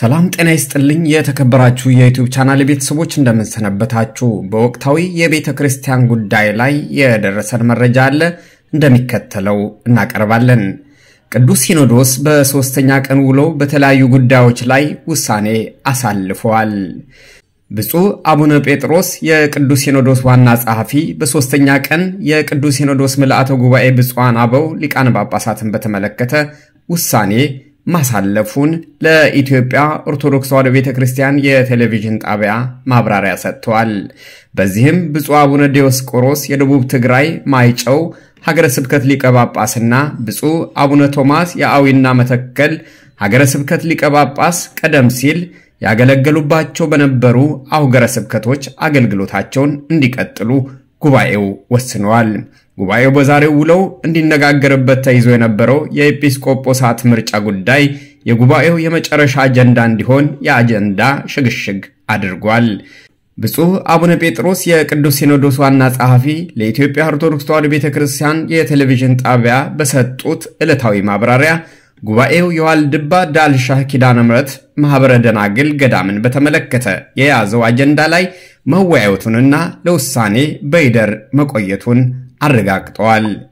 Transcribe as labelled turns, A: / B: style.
A: ሰላም ጤና ይስጥልኝ። የተከበራችሁ የዩቲዩብ ቻናል ቤተሰቦች እንደምንሰነበታችሁ። በወቅታዊ የቤተ ክርስቲያን ጉዳይ ላይ የደረሰን መረጃ አለ፣ እንደሚከተለው እናቀርባለን። ቅዱስ ሲኖዶስ በሦስተኛ ቀን ውሎ በተለያዩ ጉዳዮች ላይ ውሳኔ አሳልፈዋል። ብፁዕ አቡነ ጴጥሮስ የቅዱስ ሲኖዶስ ዋና ጸሐፊ በሦስተኛ ቀን የቅዱስ ሲኖዶስ ምልአተ ጉባኤ ብፁዓን አበው ሊቃነ ጳጳሳትን በተመለከተ ውሳኔ ማሳለፉን ለኢትዮጵያ ኦርቶዶክስ ተዋሕዶ ቤተ ክርስቲያን የቴሌቪዥን ጣቢያ ማብራሪያ ሰጥተዋል። በዚህም ብፁዕ አቡነ ዲዮስቆሮስ የደቡብ ትግራይ ማይጨው ሀገረ ስብከት ሊቀ ጳጳስና ብፁዕ አቡነ ቶማስ የአዊና መተከል ሀገረ ስብከት ሊቀ ጳጳስ ቀደም ሲል ያገለገሉባቸው በነበሩ አውገረ ስብከቶች አገልግሎታቸውን እንዲቀጥሉ ጉባኤው ወስነዋል። ጉባኤው በዛሬው ውለው እንዲነጋገርበት ተይዞ የነበረው የኤጲስቆጶሳት ምርጫ ጉዳይ የጉባኤው የመጨረሻ አጀንዳ እንዲሆን የአጀንዳ ሽግሽግ አድርጓል። ብፁዕ አቡነ ጴጥሮስ የቅዱስ ሲኖዶስ ዋና ጸሐፊ ለኢትዮጵያ ኦርቶዶክስ ተዋሕዶ ቤተ ክርስቲያን የቴሌቪዥን ጣቢያ በሰጡት ዕለታዊ ማብራሪያ ጉባኤው የዋልድባ ዳልሻህ ኪዳነ ምሕረት ማኅበረ ደናግል ገዳምን በተመለከተ የያዘው አጀንዳ ላይ መወያየቱንና ለውሳኔ በይደር መቆየቱን Arriba actual.